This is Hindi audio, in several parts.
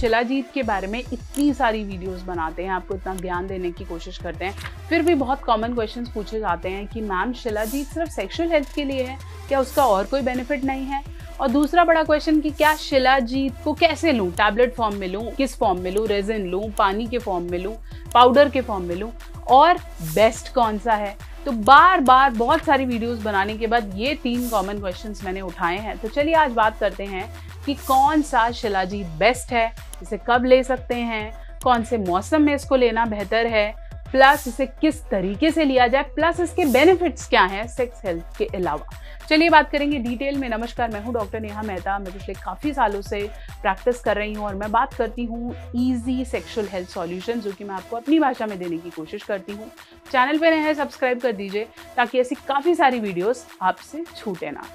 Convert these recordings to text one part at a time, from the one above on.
शिलाजीत के बारे में इतनी सारी वीडियोस बनाते हैं आपको इतना ज्ञान देने की कोशिश करते हैं फिर भी बहुत कॉमन क्वेश्चंस पूछे जाते हैं कि मैम शिलाजीत सिर्फ सेक्सुअल हेल्थ के लिए है क्या उसका और कोई बेनिफिट नहीं है और दूसरा बड़ा क्वेश्चन कि क्या शिलाजीत को कैसे लूँ टैबलेट फॉर्म में लूँ किस फॉर्म में लूँ रेजिन लूँ पानी के फॉर्म में लूँ पाउडर के फॉर्म में लूँ और बेस्ट कौन सा है तो बार बार बहुत सारी वीडियोस बनाने के बाद ये तीन कॉमन क्वेश्चंस मैंने उठाए हैं तो चलिए आज बात करते हैं कि कौन सा शिलाजीत बेस्ट है इसे कब ले सकते हैं कौन से मौसम में इसको लेना बेहतर है प्लस इसे किस तरीके से लिया जाए प्लस इसके बेनिफिट्स क्या हैं सेक्स हेल्थ के अलावा चलिए बात करेंगे डिटेल में नमस्कार मैं हूँ डॉक्टर नेहा मेहता मैं पिछले काफ़ी सालों से प्रैक्टिस कर रही हूँ और मैं बात करती हूँ ईजी सेक्शुअल हेल्थ सॉल्यूशन जो कि मैं आपको अपनी भाषा में देने की कोशिश करती हूँ चैनल पर रहें सब्सक्राइब कर दीजिए ताकि ऐसी काफ़ी सारी वीडियोज़ आपसे छूटे ना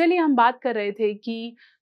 चलिए हम बात कर रहे थे कि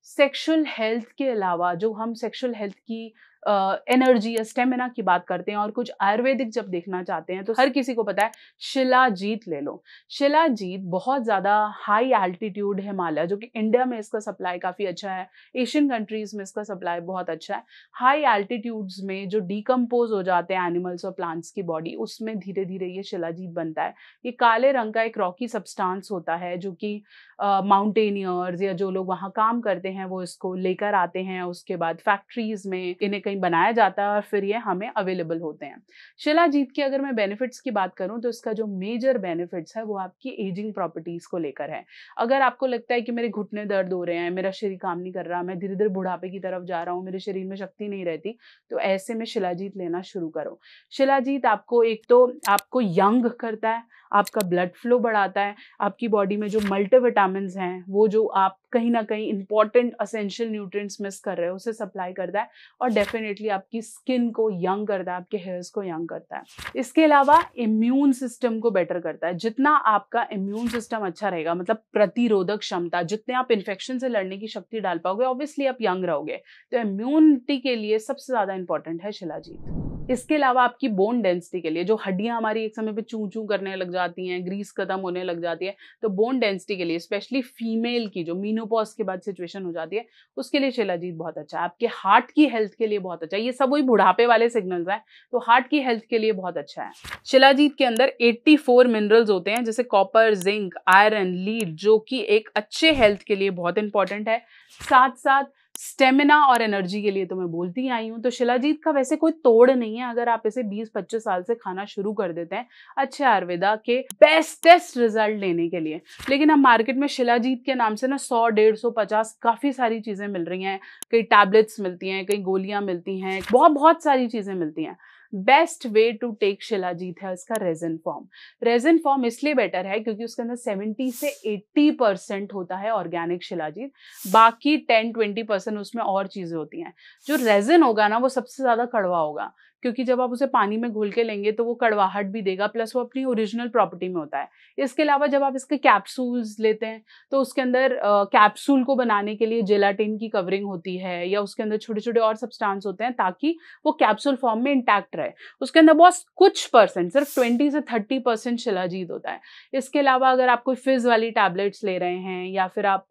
सेक्सुअल हेल्थ के अलावा जो हम सेक्सुअल हेल्थ की एनर्जी या स्टेमिना की बात करते हैं और कुछ आयुर्वेदिक जब देखना चाहते हैं तो हर किसी को पता है शिलाजीत ले लो शिलाजीत बहुत ज़्यादा हाई एल्टीट्यूड हिमालय जो कि इंडिया में इसका सप्लाई काफ़ी अच्छा है एशियन कंट्रीज़ में इसका सप्लाई बहुत अच्छा है हाई एल्टीट्यूड्स में जो डिकम्पोज हो जाते हैं एनिमल्स और प्लांट्स की बॉडी उसमें धीरे धीरे ये शिलाजीत बनता है ये काले रंग का एक रॉकी सब्सटांस होता है जो कि माउंटेनियर्स या जो लोग वहाँ काम करते हैं वो इसको लेकर आते हैं उसके बाद फैक्ट्रीज में इन्हें कहीं बनाया जाता है और फिर ये हमें अवेलेबल होते हैं शिलाजीत की अगर मैं बेनिफिट्स की बात करूं तो इसका जो मेजर बेनिफिट्स है वो आपकी एजिंग प्रॉपर्टीज़ को लेकर है अगर आपको लगता है कि मेरे घुटने दर्द हो रहे हैं मेरा शरीर काम नहीं कर रहा मैं धीरे धीरे बुढ़ापे की तरफ जा रहा हूँ मेरे शरीर में शक्ति नहीं रहती तो ऐसे में शिलाजीत लेना शुरू करो शिलाजीत आपको एक तो आपको यंग करता है आपका ब्लड फ्लो बढ़ाता है आपकी बॉडी में जो मल्टीविटामिन हैं वो जो आप कहीं ना कहीं इंपॉर्टेंट असेंशियल न्यूट्रिएंट्स मिस कर रहे हो उसे सप्लाई करता है और डेफिनेटली आपकी स्किन को यंग करता है आपके हेयर्स को यंग करता है इसके अलावा इम्यून सिस्टम को बेटर करता है जितना आपका इम्यून सिस्टम अच्छा रहेगा मतलब प्रतिरोधक क्षमता जितने आप इन्फेक्शन से लड़ने की शक्ति डाल पाओगे ऑब्वियसली आप यंग रहोगे तो इम्यूनिटी के लिए सबसे ज़्यादा इंपॉर्टेंट है शिलाजीत इसके अलावा आपकी बोन डेंसिटी के लिए जो हड्डियां हमारी एक समय पे चू चू करने लग जाती हैं ग्रीस खत्म होने लग जाती है तो बोन डेंसिटी के लिए स्पेशली फीमेल की जो मीनोपॉज के बाद सिचुएशन हो जाती है उसके लिए शिलाजीत बहुत अच्छा है आपके हार्ट की हेल्थ के लिए बहुत अच्छा है ये सब वही बुढ़ापे वाले सिग्नल्स हैं तो हार्ट की हेल्थ के लिए बहुत अच्छा है शिलाजीत के अंदर एट्टी मिनरल्स होते हैं जैसे कॉपर जिंक आयरन लीड जो कि एक अच्छे हेल्थ के लिए बहुत इंपॉर्टेंट है साथ साथ स्टेमिना और एनर्जी के लिए तो मैं बोलती आई हूँ तो शिलाजीत का वैसे कोई तोड़ नहीं है अगर आप इसे 20-25 साल से खाना शुरू कर देते हैं अच्छे आयुर्वेदा के बेस्टेस्ट रिजल्ट लेने के लिए लेकिन हम मार्केट में शिलाजीत के नाम से ना सौ डेढ़ सौ पचास काफ़ी सारी चीज़ें मिल रही हैं कई टैबलेट्स मिलती हैं कई गोलियां मिलती हैं बहुत बहुत सारी चीज़ें मिलती हैं best way to take shilajit है उसका रेजन फॉर्म रेजन फॉर्म इसलिए बेटर है क्योंकि उसके अंदर 70 से 80 परसेंट होता है ऑर्गेनिक शिलाजीत बाकी 10-20 परसेंट उसमें और चीज़ें होती हैं जो रेजन होगा ना वो सबसे ज़्यादा कड़वा होगा क्योंकि जब आप उसे पानी में घुल के लेंगे तो वो कड़वाहट भी देगा प्लस वो अपनी ओरिजिनल प्रॉपर्टी में होता है इसके अलावा जब आप इसके कैप्सूल्स लेते हैं तो उसके अंदर कैप्सूल को बनाने के लिए जेलाटिन की कवरिंग होती है या उसके अंदर छोटे छोटे और सब्सटांस होते हैं ताकि वो कैप्सूल फॉर्म में इंटैक्ट रहे उसके अंदर बहुत कुछ परसेंट सिर्फ ट्वेंटी से थर्टी परसेंट शिलाजीत होता है इसके अलावा अगर आप कोई फिज वाली टैबलेट्स ले रहे हैं या फिर आप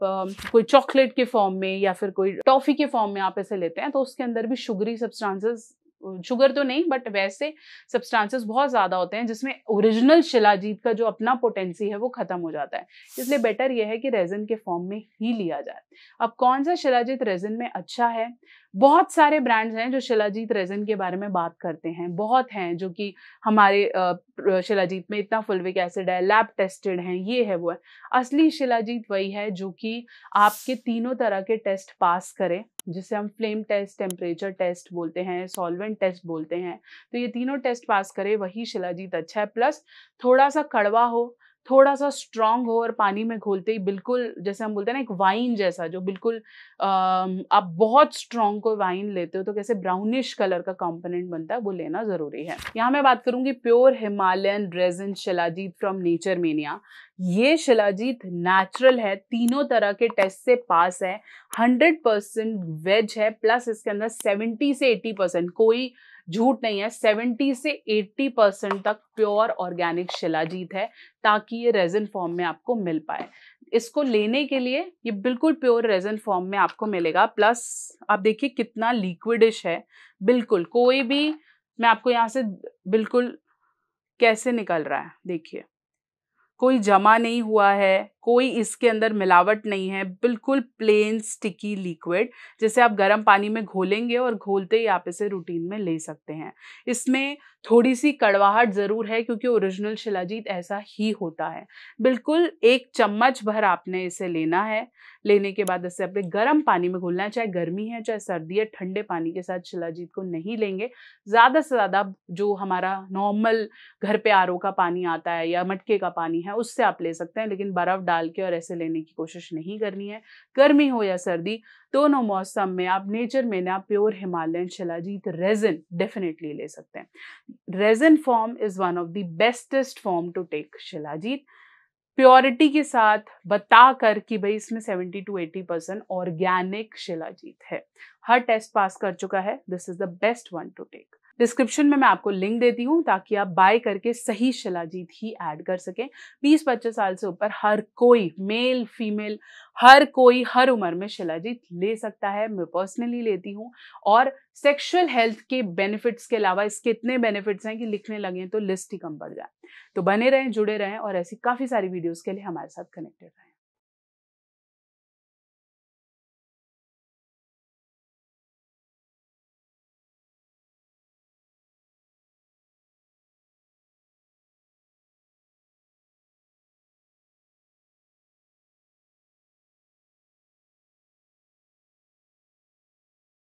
कोई चॉकलेट के फॉर्म में या फिर कोई टॉफी के फॉर्म में आप इसे लेते हैं तो उसके अंदर भी शुगरी सब्सटांसेस शुगर तो नहीं बट वैसे सब्सटेंसेस बहुत ज़्यादा होते हैं जिसमें ओरिजिनल शिलाजीत का जो अपना पोटेंसी है वो ख़त्म हो जाता है इसलिए बेटर यह है कि रेजिन के फॉर्म में ही लिया जाए अब कौन सा शिलाजीत रेजिन में अच्छा है बहुत सारे ब्रांड्स हैं जो शिलाजीत रेजिन के बारे में बात करते हैं बहुत हैं जो कि हमारे शिलाजीत में इतना फुलविक एसिड है लैब टेस्टेड हैं ये है वो है असली शिलाजीत वही है जो कि आपके तीनों तरह के टेस्ट पास करें जिसे हम फ्लेम टेस्ट टेम्परेचर टेस्ट बोलते हैं सॉल्वेंट टेस्ट बोलते हैं तो ये तीनों टेस्ट पास करे वही शिलाजीत अच्छा है प्लस थोड़ा सा कड़वा हो थोड़ा सा स्ट्रांग हो और पानी में घोलते ही बिल्कुल जैसे हम बोलते हैं ना एक वाइन जैसा जो बिल्कुल आ, आप बहुत स्ट्रांग कोई वाइन लेते हो तो कैसे ब्राउनिश कलर का कंपोनेंट बनता है वो लेना ज़रूरी है यहाँ मैं बात करूंगी pure Himalayan resin shilajit from Nature Mania ये शिलाजीत नेचुरल है तीनों तरह के टेस्ट से पास है 100 परसेंट वेज है प्लस इसके अंदर 70 से 80 परसेंट कोई झूठ नहीं है 70 से 80 परसेंट तक प्योर ऑर्गेनिक शिलाजीत है ताकि ये रेजन फॉर्म में आपको मिल पाए इसको लेने के लिए ये बिल्कुल प्योर रेजन फॉर्म में आपको मिलेगा प्लस आप देखिए कितना लिक्विडिश है बिल्कुल कोई भी मैं आपको यहाँ से बिल्कुल कैसे निकल रहा है देखिए कोई जमा नहीं हुआ है कोई इसके अंदर मिलावट नहीं है बिल्कुल प्लेन स्टिकी लिक्विड जिसे आप गर्म पानी में घोलेंगे और घोलते ही आप इसे रूटीन में ले सकते हैं इसमें थोड़ी सी कड़वाहट ज़रूर है क्योंकि ओरिजिनल शिलाजीत ऐसा ही होता है बिल्कुल एक चम्मच भर आपने इसे लेना है लेने के बाद इसे अपने गर्म पानी में घुलना है चाहे गर्मी है चाहे सर्दी है ठंडे पानी के साथ शिलाजीत को नहीं लेंगे ज़्यादा से ज़्यादा जो हमारा नॉर्मल घर पे आर का पानी आता है या मटके का पानी है उससे आप ले सकते हैं लेकिन बर्फ़ डाल के और ऐसे लेने की कोशिश नहीं करनी है गर्मी हो या सर्दी दोनों मौसम में आप नेचर में ना pure Himalayan shilajit resin definitely ले सकते हैं resin form is one of the bestest form to take shilajit purity के साथ बता कर कि भाई इसमें 70 टू 80 परसेंट ऑर्गेनिक शिलाजीत है हर टेस्ट पास कर चुका है this is the best one to take description में मैं आपको लिंक देती हूँ ताकि आप बाय करके सही शिलाजीत ही ऐड कर सकें बीस पच्चीस साल से ऊपर हर कोई मेल फीमेल हर कोई हर उम्र में शिलाजीत ले सकता है मैं पर्सनली लेती हूँ और सेक्सुअल हेल्थ के बेनिफिट्स के अलावा इसके इतने बेनिफिट्स हैं कि लिखने लगें तो लिस्ट ही कम पड़ जाए तो बने रहें जुड़े रहें और ऐसी काफ़ी सारी वीडियोज़ के लिए हमारे साथ कनेक्टेड रहें